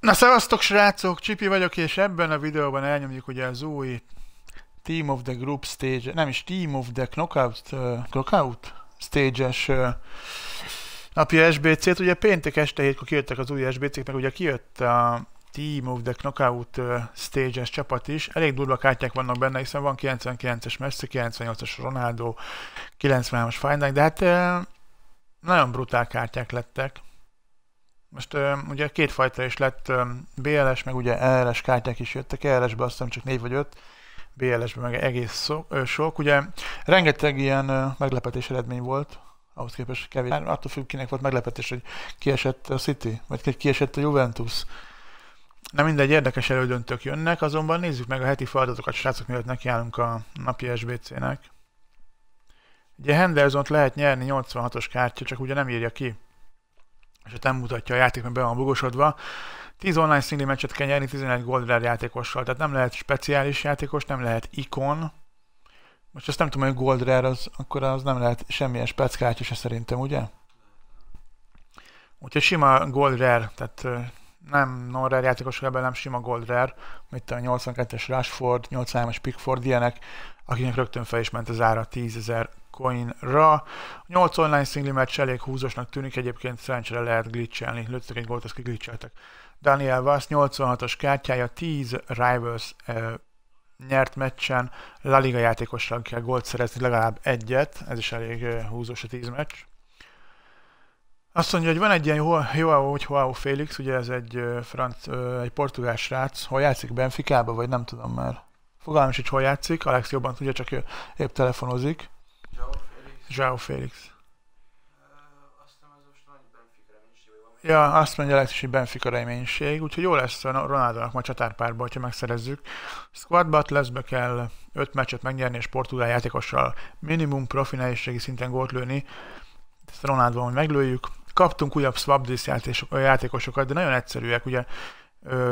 Na szevasztok srácok, Csipi vagyok, és ebben a videóban elnyomjuk ugye az új Team of the Group Stage, nem is Team of the Knockout, uh, Knockout Stage-es uh, napi SBC-t. Ugye péntek este hétkor kijöttek az új SBC-k, meg ugye kijött a Team of the Knockout uh, Stage-es csapat is. Elég durva kártyák vannak benne, hiszen van 99-es Messi, 98-as Ronaldo, 93-as Fine de hát uh, nagyon brutál kártyák lettek most ugye kétfajta is lett BLS, meg ugye ELS kártyák is jöttek, ELS-be azt hiszem csak négy vagy öt, BLS-be meg egész sok, sok. Ugye rengeteg ilyen meglepetés eredmény volt, ahhoz képest kevés. Már attól függ, kinek volt meglepetés, hogy kiesett a City, vagy kiesett a Juventus. Nem mindegy, érdekes elődöntők jönnek, azonban nézzük meg a heti feladatokat, srácok, mielőtt nekiállunk a napi SBC-nek. Ugye Henderson-t lehet nyerni 86-os kártya, csak ugye nem írja ki és nem mutatja a mert be van bugosodva. 10 online single meccset kell nyerni 11 Goldrare játékossal, tehát nem lehet speciális játékos, nem lehet ikon. Most azt nem tudom, hogy Goldrare az, akkor az nem lehet semmilyen speckártya se szerintem, ugye? Úgyhogy sima Gold tehát nem non-rare ebben, nem sima Gold mint a 82-es Rashford, 83-as Pickford, ilyenek, akinek rögtön fel is ment az ára 10 ezer a 8 online szingli meccs elég húzosnak tűnik, egyébként szerencsére lehet glitchelni. Lőttek egy gólt, azt kiglitcheltek. Daniel Vass 86-os kártyája 10 Rivals e, nyert meccsen La Liga játékosnak kell gólt szerezni legalább egyet, ez is elég e, húzós a 10 meccs. Azt mondja, hogy van egy ilyen Joao, Joao Félix, ugye ez egy, franc, egy portugál srác, hol játszik, Benficába, vagy nem tudom már. Fogalmam sincs hogy hol játszik, Alex jobban tudja, csak épp telefonozik. João Félix. Ja, azt mondja Alexis, hogy Benfica reménység, úgyhogy jó lesz a Ronaldónak majd csatárpárba, hogyha megszerezzük. lesz, be kell 5 meccset megnyerni, és portugál játékossal minimum profi nehézségi szinten gólt lőni. Ezt Ronaldóval hogy meglőjük. Kaptunk újabb swap játékosokat, de nagyon egyszerűek, ugye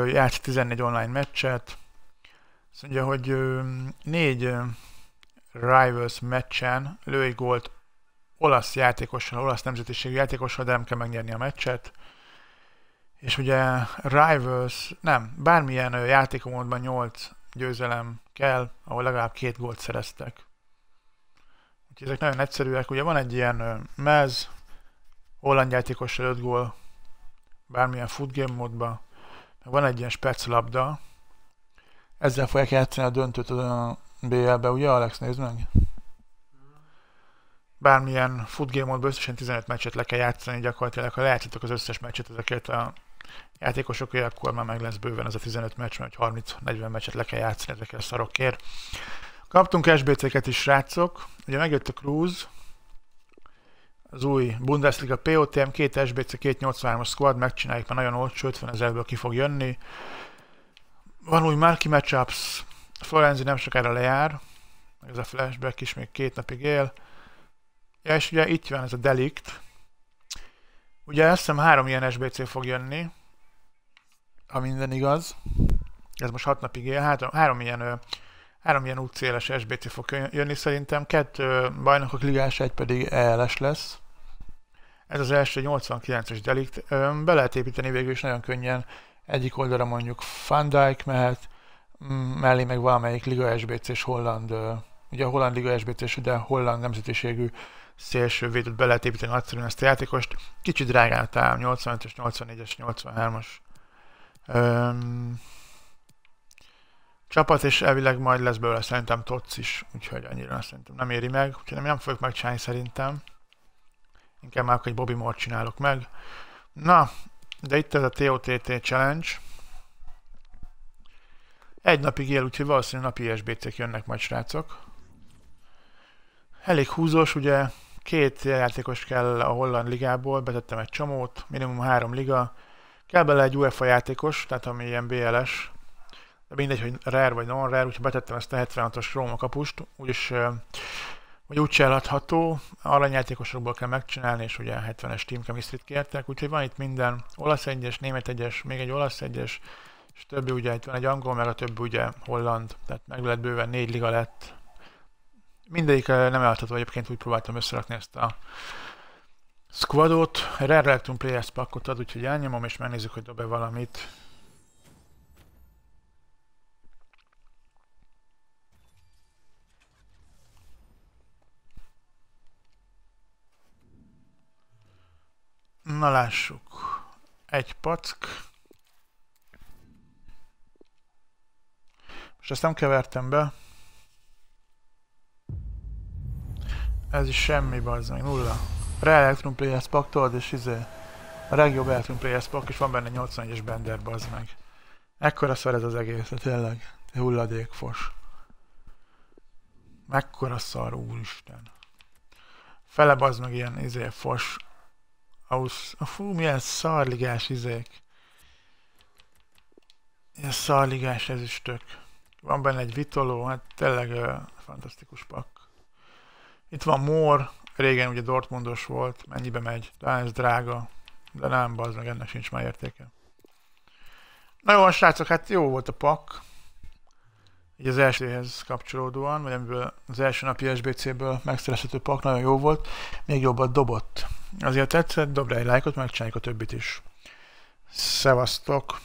játsz 14 online meccset. Azt mondja, hogy négy Rivals meccsen lő egy gólt olasz játékossal, olasz nemzetiségű játékossal, de nem kell megnyerni a meccset. És ugye Rivals, nem, bármilyen játékomódban 8 győzelem kell, ahol legalább két gólt szereztek. Úgyhogy ezek nagyon egyszerűek. Ugye van egy ilyen mez, holland játékossal 5 gól, bármilyen footgame módban, van egy ilyen spec ezzel fogják játszani a döntőt a BL-be, ugye Alex, nézd meg? Bármilyen futgémodban összesen 15 meccset le kell játszani gyakorlatilag, ha lehetetek az összes meccset ezeket a játékosok, akkor már meg lesz bőven ez a 15 meccs, mert 30-40 meccset le kell játszani ezekkel a szarokért. Kaptunk SBC-ket is, srácok. Ugye megjött a Cruz, az új Bundesliga POTM, két SBC, két 83-as squad, megcsináljuk már nagyon olcsó, 50 ezerből ki fog jönni. Van új Marki Matchups, Florenzi nem sokára lejár, ez a flashback is még két napig él. Ja, és ugye itt van ez a delikt. Ugye azt hiszem három ilyen SBC fog jönni, ha minden igaz. Ez most hat napig él, három, három ilyen, három ilyen útszéles SBC fog jönni szerintem, kettő bajnokok ligás, egy pedig ELS lesz. Ez az első 89-es delikt. Be lehet építeni végül is nagyon könnyen. Egyik oldalra mondjuk Van Dijk mehet, mellé meg valamelyik Liga sbc és holland, ugye a holland Liga SBC-s, de holland nemzetiségű szélső védőt be lehet építeni nagyszerűen ezt a játékost. Kicsit drágán talán 85-es, 84-es, 83-as öm, csapat, és elvileg majd lesz belőle szerintem Tots is, úgyhogy annyira szerintem nem éri meg, úgyhogy nem, nem fogjuk megcsinálni szerintem. Inkább már egy Bobby Moore csinálok meg. Na, de itt ez a TOTT challenge. Egy napig él, úgyhogy valószínűleg napi SBT-k jönnek majd srácok. Elég húzós, ugye két játékos kell a holland ligából, betettem egy csomót, minimum három liga. Kell bele egy UEFA játékos, tehát ami ilyen BLS, de mindegy, hogy rare vagy non-rare, úgyhogy betettem ezt a 76-os Róma kapust, úgyis hogy úgy eladható, aranyjátékosokból kell megcsinálni, és ugye 70-es Team Chemistry-t kértek, úgyhogy van itt minden olasz egyes, német egyes, még egy olasz egyes, és többi ugye itt van egy angol, meg a többi ugye holland, tehát meg lehet bőven négy liga lett. Mindegyik eh, nem eladható, egyébként úgy próbáltam összerakni ezt a squadot. Rare Relectum Players pakkot ad, úgyhogy elnyomom, és megnézzük, hogy dob-e valamit. Na lássuk. Egy pack. És ezt nem kevertem be. Ez is semmi, ez meg, nulla. Re Electrum Players Pack, tudod, és izé... A legjobb Electrum Players Pack, és van benne 81-es Bender, bazd meg. Ekkora szar ez az egész, tényleg. Hulladékfos. Mekkora szar, úristen. Fele bazd meg ilyen izé, fos. Ausz, fú, milyen szarligás izék. Ilyen szarligás ezüstök. Van benne egy vitoló, hát tényleg uh, fantasztikus pak. Itt van Mór, régen ugye Dortmundos volt, mennyibe megy, talán ez drága, de nem, bazd meg, ennek sincs már értéke. Na jó, srácok, hát jó volt a pak. Így az elsőhez kapcsolódóan, vagy amiből az első napi SBC-ből megszerezhető pak nagyon jó volt, még jobbat dobott. Azért tetszett, dobd egy lájkot, megcsináljuk a többit is. Szevasztok!